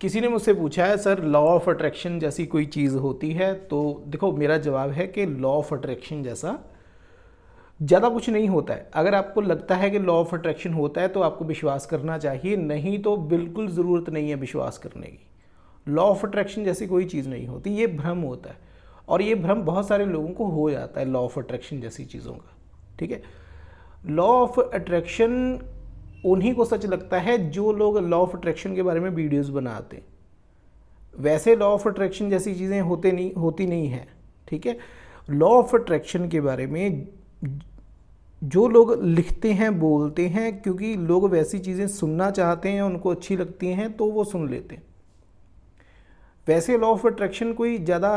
किसी ने मुझसे पूछा है सर लॉ ऑफ अट्रैक्शन जैसी कोई चीज़ होती है तो देखो मेरा जवाब है कि लॉ ऑफ अट्रैक्शन जैसा ज़्यादा कुछ नहीं होता है अगर आपको लगता है कि लॉ ऑफ अट्रैक्शन होता है तो आपको विश्वास करना चाहिए नहीं तो बिल्कुल ज़रूरत नहीं है विश्वास करने की लॉ ऑफ अट्रैक्शन जैसी कोई चीज़ नहीं होती ये भ्रम होता है और ये भ्रम बहुत सारे लोगों को हो जाता है लॉ ऑफ अट्रैक्शन जैसी चीज़ों का ठीक है लॉ ऑफ अट्रैक्शन उन्हीं को सच लगता है जो लोग लॉ ऑफ अट्रैक्शन के बारे में वीडियोस बनाते वैसे लॉ ऑफ अट्रैक्शन जैसी चीज़ें होते नहीं होती नहीं है ठीक है लॉ ऑफ अट्रैक्शन के बारे में जो लोग लिखते हैं बोलते हैं क्योंकि लोग वैसी चीज़ें सुनना चाहते हैं उनको अच्छी लगती हैं तो वो सुन लेते हैं वैसे लॉ ऑफ अट्रैक्शन कोई ज़्यादा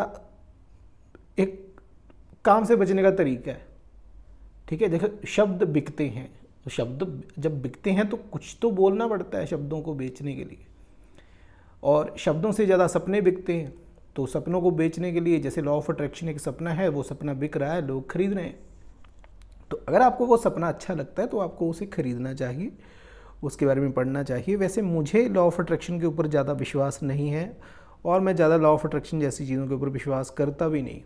एक काम से बचने का तरीका है ठीक है देखो शब्द बिकते हैं तो शब्द जब बिकते हैं तो कुछ तो बोलना पड़ता है शब्दों को बेचने के लिए और शब्दों से ज़्यादा सपने बिकते हैं तो सपनों को बेचने के लिए जैसे लॉ ऑफ अट्रैक्शन एक सपना है वो सपना बिक रहा है लोग खरीद रहे हैं तो अगर आपको वो सपना अच्छा लगता है तो आपको उसे खरीदना चाहिए उसके बारे में पढ़ना चाहिए वैसे मुझे लॉ ऑफ अट्रैक्शन के ऊपर ज़्यादा विश्वास नहीं है और मैं ज़्यादा लॉ ऑफ अट्रैक्शन जैसी चीज़ों के ऊपर विश्वास करता भी नहीं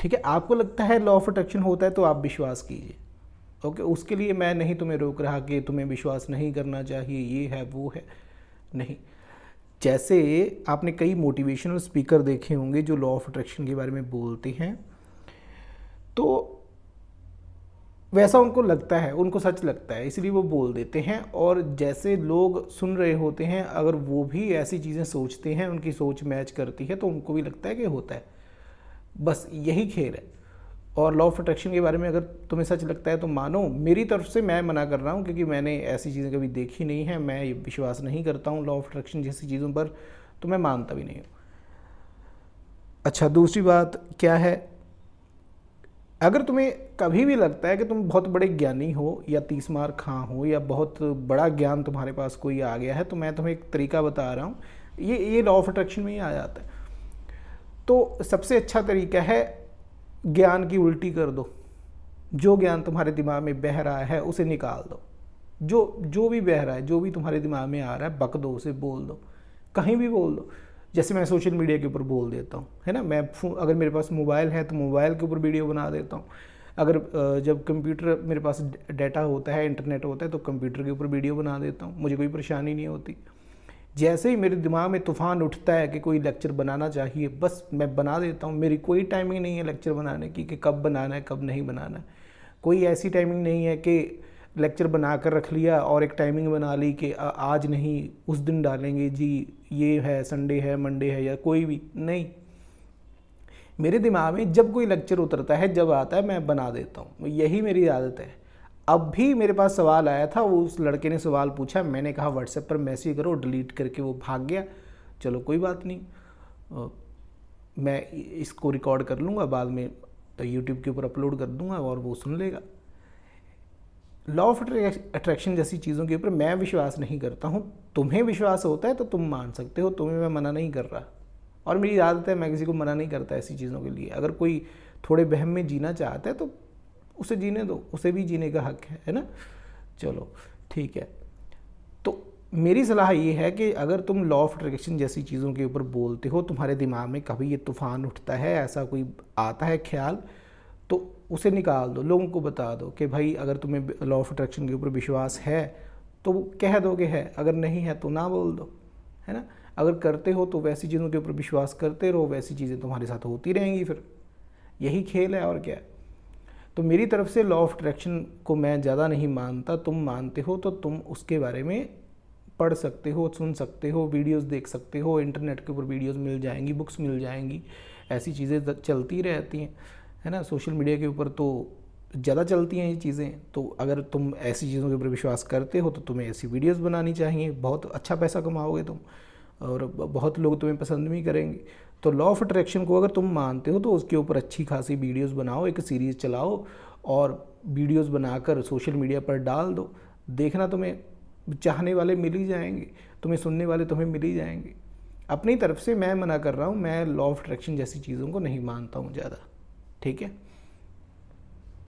ठीक है आपको लगता है लॉ ऑफ अट्रैक्शन होता है तो आप विश्वास कीजिए ओके उसके लिए मैं नहीं तुम्हें रोक रहा कि तुम्हें विश्वास नहीं करना चाहिए ये है वो है नहीं जैसे आपने कई मोटिवेशनल स्पीकर देखे होंगे जो लॉ ऑफ अट्रैक्शन के बारे में बोलते हैं तो वैसा उनको लगता है उनको सच लगता है इसलिए वो बोल देते हैं और जैसे लोग सुन रहे होते हैं अगर वो भी ऐसी चीज़ें सोचते हैं उनकी सोच मैच करती है तो उनको भी लगता है कि होता है बस यही खेल है और लॉ ऑफ अट्रैक्शन के बारे में अगर तुम्हें सच लगता है तो मानो मेरी तरफ से मैं मना कर रहा हूँ क्योंकि मैंने ऐसी चीज़ें कभी देखी नहीं है मैं ये विश्वास नहीं करता हूँ लॉ ऑफ अट्रैक्शन जैसी चीज़ों पर तो मैं मानता भी नहीं हूँ अच्छा दूसरी बात क्या है अगर तुम्हें कभी भी लगता है कि तुम बहुत बड़े ज्ञानी हो या तीस मार खां हो या बहुत बड़ा ज्ञान तुम्हारे पास कोई आ गया है तो मैं तुम्हें एक तरीका बता रहा हूँ ये ये लॉ ऑफ अट्रैक्शन में ही आ जाता है तो सबसे अच्छा तरीका है ज्ञान की उल्टी कर दो जो ज्ञान तुम्हारे दिमाग में बह रहा है उसे निकाल दो जो जो भी बह रहा है जो भी तुम्हारे दिमाग में आ रहा है बक दो उसे बोल दो कहीं भी बोल दो जैसे मैं सोशल मीडिया के ऊपर बोल देता हूँ है ना मैं अगर मेरे पास मोबाइल है तो मोबाइल के ऊपर वीडियो बना देता हूँ अगर जब कंप्यूटर मेरे पास डाटा होता है इंटरनेट होता है तो कंप्यूटर के ऊपर वीडियो बना देता हूँ मुझे कोई परेशानी नहीं होती जैसे ही मेरे दिमाग में तूफान उठता है कि कोई लेक्चर बनाना चाहिए बस मैं बना देता हूँ मेरी कोई टाइमिंग नहीं है लेक्चर बनाने की कि कब बनाना है कब नहीं बनाना है कोई ऐसी टाइमिंग नहीं है कि लेक्चर बना कर रख लिया और एक टाइमिंग बना ली कि आज नहीं उस दिन डालेंगे जी ये है संडे है मंडे है या कोई भी नहीं मेरे दिमाग में जब कोई लेक्चर उतरता है जब आता है मैं बना देता हूँ यही मेरी आदत है अब भी मेरे पास सवाल आया था वो उस लड़के ने सवाल पूछा मैंने कहा व्हाट्सएप पर मैसेज करो डिलीट करके वो भाग गया चलो कोई बात नहीं मैं इसको रिकॉर्ड कर लूँगा बाद में यूट्यूब तो के ऊपर अपलोड कर दूँगा और वो सुन लेगा लॉ ऑफ अट्रैक्शन जैसी चीज़ों के ऊपर मैं विश्वास नहीं करता हूँ तुम्हें विश्वास होता है तो तुम मान सकते हो तुम्हें मैं मना नहीं कर रहा और मेरी आदत है मैं किसी को मना नहीं करता ऐसी चीज़ों के लिए अगर कोई थोड़े बहम में जीना चाहता है तो उसे जीने दो उसे भी जीने का हक है है ना चलो ठीक है तो मेरी सलाह ये है कि अगर तुम लॉ ऑफ अट्रैक्शन जैसी चीज़ों के ऊपर बोलते हो तुम्हारे दिमाग में कभी ये तूफान उठता है ऐसा कोई आता है ख्याल तो उसे निकाल दो लोगों को बता दो कि भाई अगर तुम्हें लॉ ऑफ अट्रैक्शन के ऊपर विश्वास है तो कह दो कि है अगर नहीं है तो ना बोल दो है ना अगर करते हो तो वैसी चीज़ों के ऊपर विश्वास करते रहो वैसी चीज़ें तुम्हारे साथ होती रहेंगी फिर यही खेल है और क्या है तो मेरी तरफ से लॉ ऑफ अट्रैक्शन को मैं ज़्यादा नहीं मानता तुम मानते हो तो तुम उसके बारे में पढ़ सकते हो सुन सकते हो वीडियोस देख सकते हो इंटरनेट के ऊपर वीडियोस मिल जाएंगी बुक्स मिल जाएंगी ऐसी चीज़ें चलती रहती हैं है ना सोशल मीडिया के ऊपर तो ज़्यादा चलती हैं ये चीज़ें तो अगर तुम ऐसी चीज़ों के ऊपर विश्वास करते हो तो तुम्हें ऐसी वीडियोस बनानी चाहिए बहुत अच्छा पैसा कमाओगे तुम और बहुत लोग तुम्हें पसंद भी करेंगे तो लॉ ऑफ अट्रैक्शन को अगर तुम मानते हो तो उसके ऊपर अच्छी खासी वीडियोस बनाओ एक सीरीज़ चलाओ और वीडियोस बनाकर सोशल मीडिया पर डाल दो देखना तुम्हें चाहने वाले मिल ही जाएंगे तुम्हें सुनने वाले तुम्हें मिल ही जाएंगे अपनी तरफ से मैं मना कर रहा हूँ मैं लॉ ऑफ अट्रैक्शन जैसी चीज़ों को नहीं मानता हूँ ज़्यादा ठीक है